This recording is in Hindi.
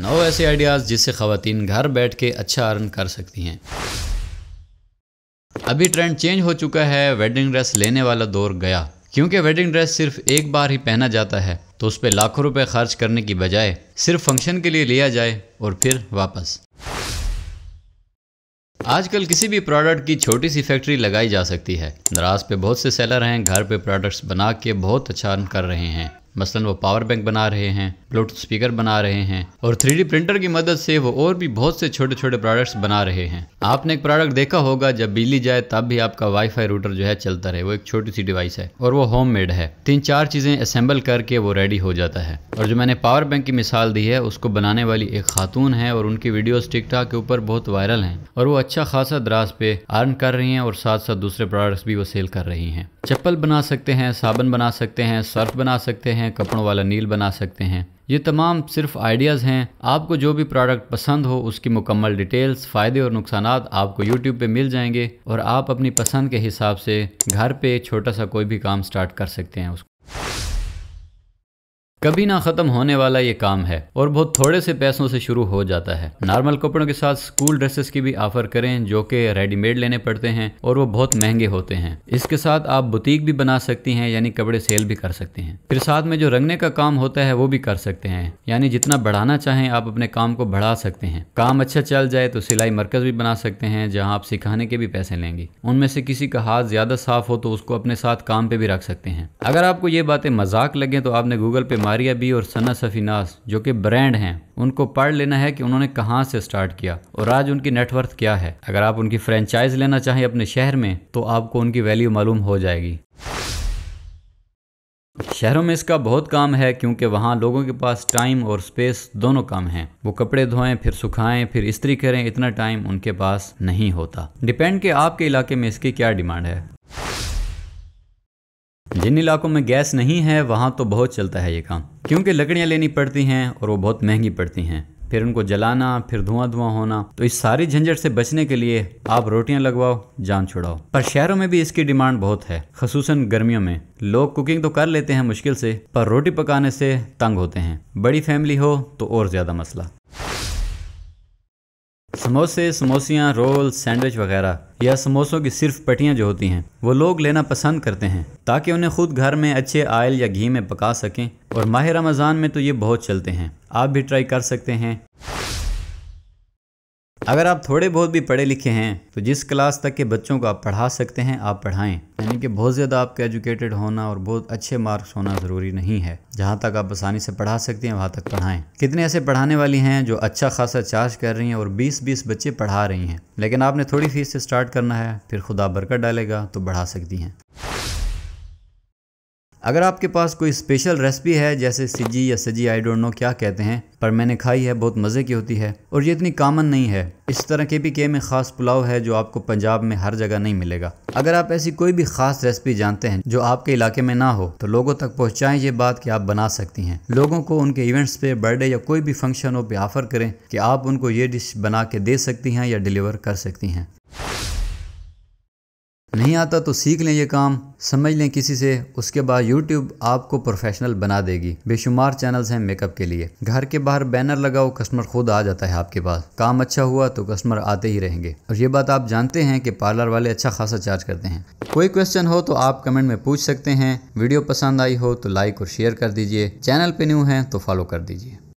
नौ ऐसे आइडियाज़ जिससे खातन घर बैठ के अच्छा अर्न कर सकती हैं अभी ट्रेंड चेंज हो चुका है वेडिंग ड्रेस लेने वाला दौर गया क्योंकि वेडिंग ड्रेस सिर्फ एक बार ही पहना जाता है तो उस पर लाखों रुपए खर्च करने की बजाय सिर्फ फंक्शन के लिए लिया जाए और फिर वापस आजकल किसी भी प्रोडक्ट की छोटी सी फैक्ट्री लगाई जा सकती है दराज पे बहुत से सेलर हैं घर पे प्रोडक्ट्स बना के बहुत अच्छा अर्न कर रहे हैं मसलन वो पावर बैंक बना रहे हैं ब्लूटूथ स्पीकर बना रहे हैं और थ्री प्रिंटर की मदद से वो और भी बहुत से छोटे छोटे प्रोडक्ट्स बना रहे हैं आपने एक प्रोडक्ट देखा होगा जब बिजली जाए तब भी आपका वाईफाई रूटर जो है चलता रहे वो एक छोटी सी डिवाइस है और वो होम मेड है तीन चार चीज़ें असेंबल करके वो रेडी हो जाता है और जो मैंने पावर बैंक की मिसाल दी है उसको बनाने वाली एक खातून है और उनकी वीडियोज टिकटॉक के ऊपर बहुत वायरल है और वो अच्छा खासा दराज पे अर्न कर रही है और साथ साथ दूसरे प्रोडक्ट्स भी वो सेल कर रही है चप्पल बना सकते हैं साबन बना सकते हैं सर्फ बना सकते हैं हैं कपड़ों वाला नील बना सकते हैं ये तमाम सिर्फ आइडियाज़ हैं आपको जो भी प्रोडक्ट पसंद हो उसकी मुकम्मल डिटेल्स फ़ायदे और नुकसान आपको यूट्यूब पे मिल जाएंगे और आप अपनी पसंद के हिसाब से घर पे छोटा सा कोई भी काम स्टार्ट कर सकते हैं उसको कभी ना खत्म होने वाला ये काम है और बहुत थोड़े से पैसों से शुरू हो जाता है नॉर्मल कपड़ों के साथ स्कूल ड्रेसेस की भी ऑफर करें जो कि रेडीमेड लेने पड़ते हैं और वो बहुत महंगे होते हैं इसके साथ आप बुटीक भी बना सकती हैं यानी कपड़े सेल भी कर सकते हैं फिर साथ में जो रंगने का काम होता है वो भी कर सकते हैं यानी जितना बढ़ाना चाहें आप अपने काम को बढ़ा सकते हैं काम अच्छा चल जाए तो सिलाई मरकज भी बना सकते हैं जहाँ आप सिखाने के भी पैसे लेंगे उनमें से किसी का हाथ ज्यादा साफ हो तो उसको अपने साथ काम पे भी रख सकते हैं अगर आपको ये बातें मजाक लगे तो आपने गूगल पे मारिया बी और सना सफीनास जो कि ब्रांड हैं उनको पढ़ लेना है कि उन्होंने कहाँ से स्टार्ट किया और आज उनकी नेटवर्थ क्या है अगर आप उनकी फ्रेंचाइज लेना चाहें अपने शहर में तो आपको उनकी वैल्यू मालूम हो जाएगी शहरों में इसका बहुत काम है क्योंकि वहाँ लोगों के पास टाइम और स्पेस दोनों कम हैं वो कपड़े धोएं फिर सुखाएं फिर इस्त्री करें इतना टाइम उनके पास नहीं होता डिपेंड के आपके इलाके में इसकी क्या डिमांड है जिन इलाकों में गैस नहीं है वहाँ तो बहुत चलता है ये काम क्योंकि लकड़ियाँ लेनी पड़ती हैं और वो बहुत महंगी पड़ती हैं फिर उनको जलाना फिर धुआं धुआं होना तो इस सारी झंझट से बचने के लिए आप रोटियां लगवाओ जान छुड़ाओ पर शहरों में भी इसकी डिमांड बहुत है खसूस गर्मियों में लोग कुकिंग तो कर लेते हैं मुश्किल से पर रोटी पकाने से तंग होते हैं बड़ी फैमिली हो तो और ज़्यादा मसला समोसे समोसियाँ रोल सैंडविच वगैरह या समोसों की सिर्फ पटियाँ जो होती हैं वो लोग लेना पसंद करते हैं ताकि उन्हें खुद घर में अच्छे आयल या घी में पका सकें और माह रमज़ान में तो ये बहुत चलते हैं आप भी ट्राई कर सकते हैं अगर आप थोड़े बहुत भी पढ़े लिखे हैं तो जिस क्लास तक के बच्चों को आप पढ़ा सकते हैं आप पढ़ाएं यानी कि बहुत ज़्यादा आपका एजुकेटेड होना और बहुत अच्छे मार्क्स होना ज़रूरी नहीं है जहाँ तक आप आसानी से पढ़ा सकते हैं वहाँ तक पढ़ाएं कितने ऐसे पढ़ाने वाली हैं जो अच्छा खासा चार्ज कर रही हैं और बीस बीस बच्चे पढ़ा रही हैं लेकिन आपने थोड़ी फीस से स्टार्ट करना है फिर खुदा बरकत डालेगा तो बढ़ा सकती हैं अगर आपके पास कोई स्पेशल रेसिपी है जैसे सिजी या सजी आई डोंट नो क्या कहते हैं पर मैंने खाई है बहुत मज़े की होती है और ये इतनी कामन नहीं है इस तरह के भी के में ख़ास पुलाव है जो आपको पंजाब में हर जगह नहीं मिलेगा अगर आप ऐसी कोई भी ख़ास रेसिपी जानते हैं जो आपके इलाके में ना हो तो लोगों तक पहुँचाएँ ये बात कि आप बना सकती हैं लोगों को उनके इवेंट्स पे बर्थडे या कोई भी फंक्शन हो पे ऑफ़र करें कि आप उनको ये डिश बना के दे सकती हैं या डिलीवर कर सकती हैं नहीं आता तो सीख लें ये काम समझ लें किसी से उसके बाद YouTube आपको प्रोफेशनल बना देगी बेशुमार चैनल्स हैं मेकअप के लिए घर के बाहर बैनर लगाओ कस्टमर खुद आ जाता है आपके पास काम अच्छा हुआ तो कस्टमर आते ही रहेंगे और ये बात आप जानते हैं कि पार्लर वाले अच्छा खासा चार्ज करते हैं कोई क्वेश्चन हो तो आप कमेंट में पूछ सकते हैं वीडियो पसंद आई हो तो लाइक और शेयर कर दीजिए चैनल पर न्यू हैं तो फॉलो कर दीजिए